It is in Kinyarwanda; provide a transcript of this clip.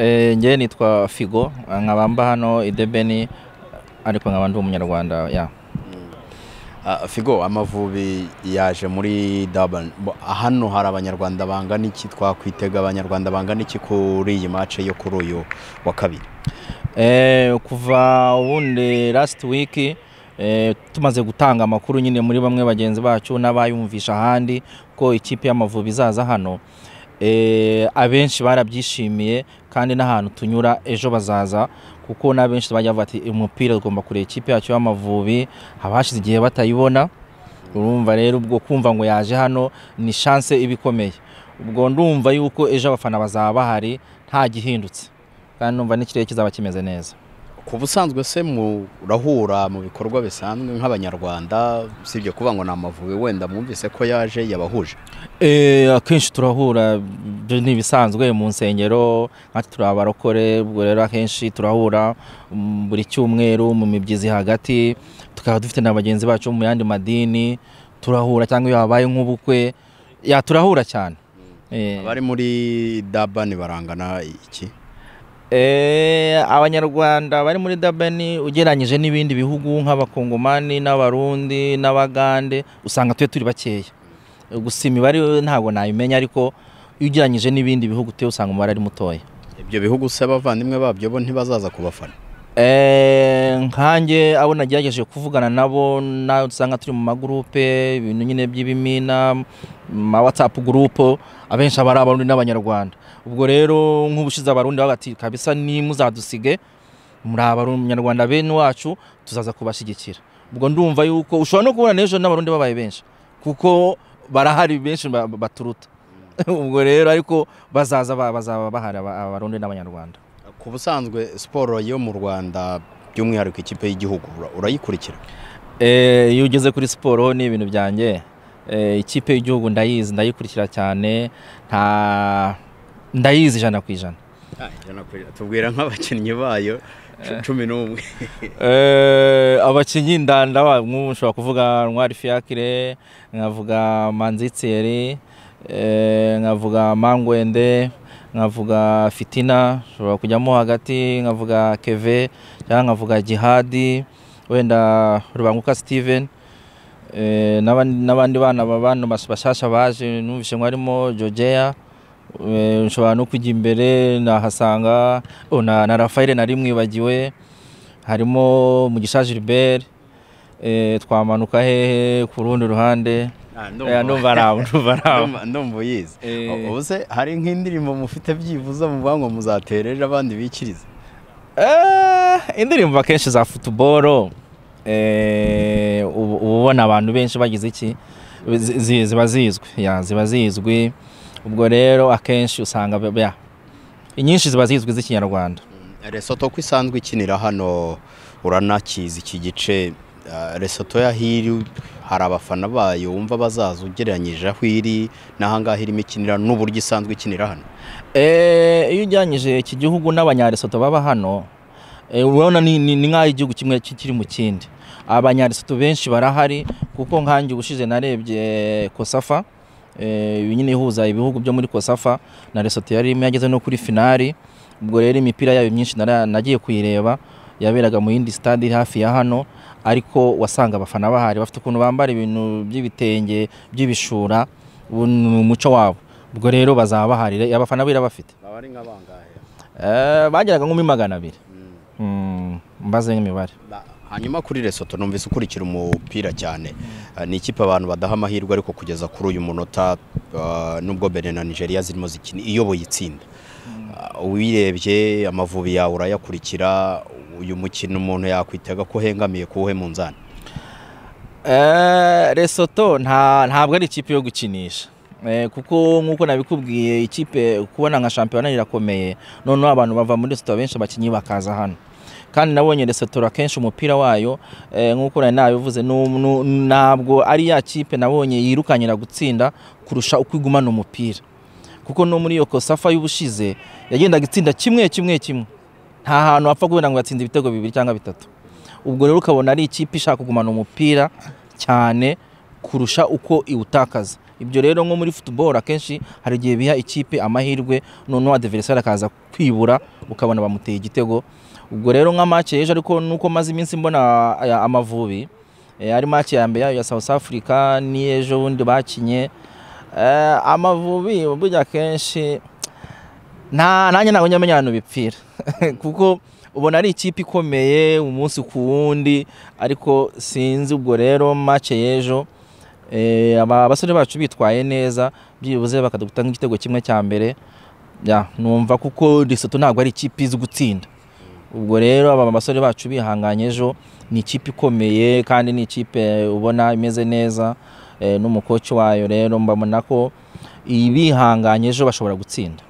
Eh, ngewe nitwa figo ah, nkabamba hano idebeni ariko nkaba ndi umunyarwanda ya mm. ah, figo amavubi yaje muri dabani ah, hano hari abanyarwanda bangana iki twakwitega abanyarwanda bangana iki kuri iyi mace yo kuri uyu wa kabiri eh, kuva ubundi lasiti wiki eh, tumaze gutanga amakuru nyine muri bamwe bagenzi bacu n'abayumvisha ahandi ko ikipe y'amavubi izaza hano Eh, abenshi barabyishimiye kandi n'ahantu tunyura ejo bazaza kuko n'abenshi bajya bavuga ati umupira ugomba kureba ikipe yacu y'amavubi haba igihe batayibona urumva rero ubwo kumva ngo yaje hano ni shanse iba ikomeye ubwo ndumva yuko ejo abafana bazaba bahari nta gihindutse kandi numva n'ikirere kizaba kimeze neza ku busanzwe se murahura mu bikorwa bisanzwe nk'abanyarwanda usibye kuba ngo ni amavubi wenda mwumvise ko yaje yabahuje eh, akenshi turahura ni ibisanzwe mu nsengero nkatwe turi abarokore ubwo rero akenshi turahura buri cyumweru mu mibyizi hagati tukaba dufite na bagenzi bacu mu yandi madini turahura cyangwa iyo habaye nk'ubukwe turahura cyane mm. abari muri dabani barangana iki Eh, abanyarwanda bari muri dabeni ugereranyije n'ibindi bihugu nk'abakongomani n'abarundi n'abagande usanga tujya turi bakeya gusa imibare ntabwo nayimenya ariko iyo ugereranyije n'ibindi bihugu usanga umubare ari mutoya ibyo bihugu se abavandimwe babyo bo ntibazaza kubafana Eh, nkanjye abo nagerageje kuvugana nabo usanga turi mu magurupe ibintu nyine by'ibimina ma watsapu gurupe abenshi aba ari abarundi n'abanyarwanda ubwo rero nk'ubushize abarundi bagati kabisa nimuzadusige muri abanyarwanda bene wacu tuzaza kubashyigikira ubwo ndumva yuko ushobora no kubona n'ejo n'abarundi babaye benshi kuko barahari benshi baturuta ubwo rero ariko bazaza bazaba bahari abarundi n'abanyarwanda ku busanzwe siporo yo mu rwanda by'umwihariko ikipe y'igihugu urayikurikira eh, iyo ugeze kuri siporo ni ibintu byanjye eh, ikipe y'igihugu ndayizi ndayikurikira cyane nta ndayizi ijana ku ijana ah, tubwira nk'abakinnyi bayo eh. cumi n'umwe abakinnyi ndanda ushobora kuvuga ntwari fiyakire nkavuga manzitseri Eh, nkavuga mangwende nkavuga fitina ushobora kujyamo hagati nkavuga keve cyangwa nkavuga gihadi wenda rubanguka steven eh, n'abandi bana bantu bashyashya baje numvise ngo harimo jogeya ushobora eh, no kujya imbere nahasanga oh, na rafayire nari mwibagiwe harimo mugisha gilbert Eh, twamanuka hehe ku rundi ruhande ah, eh, ndumva araho ndumva araho ndumva uyizi eh. ubu hari nk'indirimbo mufite byibuza mu ngo muzaterera abandi bikiriza indirimbo akenshi za futuboro uba ubona abantu benshi bagize iki ziba zizwi ziba zizwi ubwo rero akenshi usanga inyinshi ziba zizwi z'ikinyarwanda mm, resoto ko isanzwe ikinira hano uranakiza iki gice resoto uh, ya hiri hari abafana bayo wumva bazaza ugereranyije aho iri n'ahangaha irimo ikinira n'uburyo isanzwe ikinira hano eh, iyo ujyanyije iki gihugu n'abanyaresoto baba hano eh, urabona ni nk'aho igihugu kimwe kiri mu kindi abanyaresoto benshi barahari kuko nkange ubushize narebye eh, kosafa nyine ihuza ibihugu byo muri kosafa na resoto yari irimo yageze no kuri finari ubwo rero imipira yayo myinshi nagiye kuyireba yaberaga mu yindi sitade iri hafi ya hano ariko wasanga abafana bahari bafite ukuntu bambara ibintu by'ibitenge by'ibishura ni umuco wabo ubwo rero bazaba bahari abafana bira bafite eh, bageraga nko magana abiri hmm. Hmm, mbaze nk'imibare hanyuma kuri resoto numvise ukurikira umupira cyane eh, ni ikipe abantu badaha amahirwe ariko kugeza kuri uyu munota eh, nubwo bene na nigeria zirimo zikina iyoboye itsinda hmm. wirebye amavubi yawe urayakurikira uyu mukino umuntu yakwitaga ko uhengamiye kuwuhe munzani resoto eh, ntabwo ari ikipe yo gukinisha eh, kuko nk'uko nabikubwiye ikipe kubona nka shampiyona irakomeye noneho abantu bava muri resoto benshi abakinnyi bakaza hano kandi nabonye resitora kenshi umupira wayo eh, nk'uko nari nabivuze ntabwo ari ya kipe nabonye yirukankira gutsinda kurusha uko igumana umupira kuko no muri iyo kosafa y'ubushize yagendaga itsinda kimwe kimwe kimwe nta hantu hapfa kugira ngo yatsinze ibitego bibiri cyangwa bitatu ubwo rero ukabona ari ikipe ishaka kugumana umupira cyane kurusha uko iwutakaza ibyo rero nko muri football akenshi hari igihe biha ikipe amahirwe noneho adeveriseri akaza kwibura ukabona bamuteye igitego ubwo rero nka make y'ejo ariko nuko maze iminsi mbona amavubi eh, ari make ya mbere ya south africa n'iy'ejo bundi bakinye eh, amavubi burya akenshi nta nanjye ntabwo nyamenya ahantu bipfira kuko ubona ari ikipe ikomeye umunsi ku wundi ariko sinzi ubwo rero make y'ejo eh, abasore bacu bitwaye neza byibuze bakadufata nk'igitego kimwe cya mbere numva kuko risoto ntabwo ari ikipe izi gutsinda ubwo rero aba basore bacu bihanganye ejo ni ikipe ikomeye kandi ni ikipe ubona imeze neza eh, n'umukoci wayo rero mbabona ko ibihanganye ejo bashobora gutsinda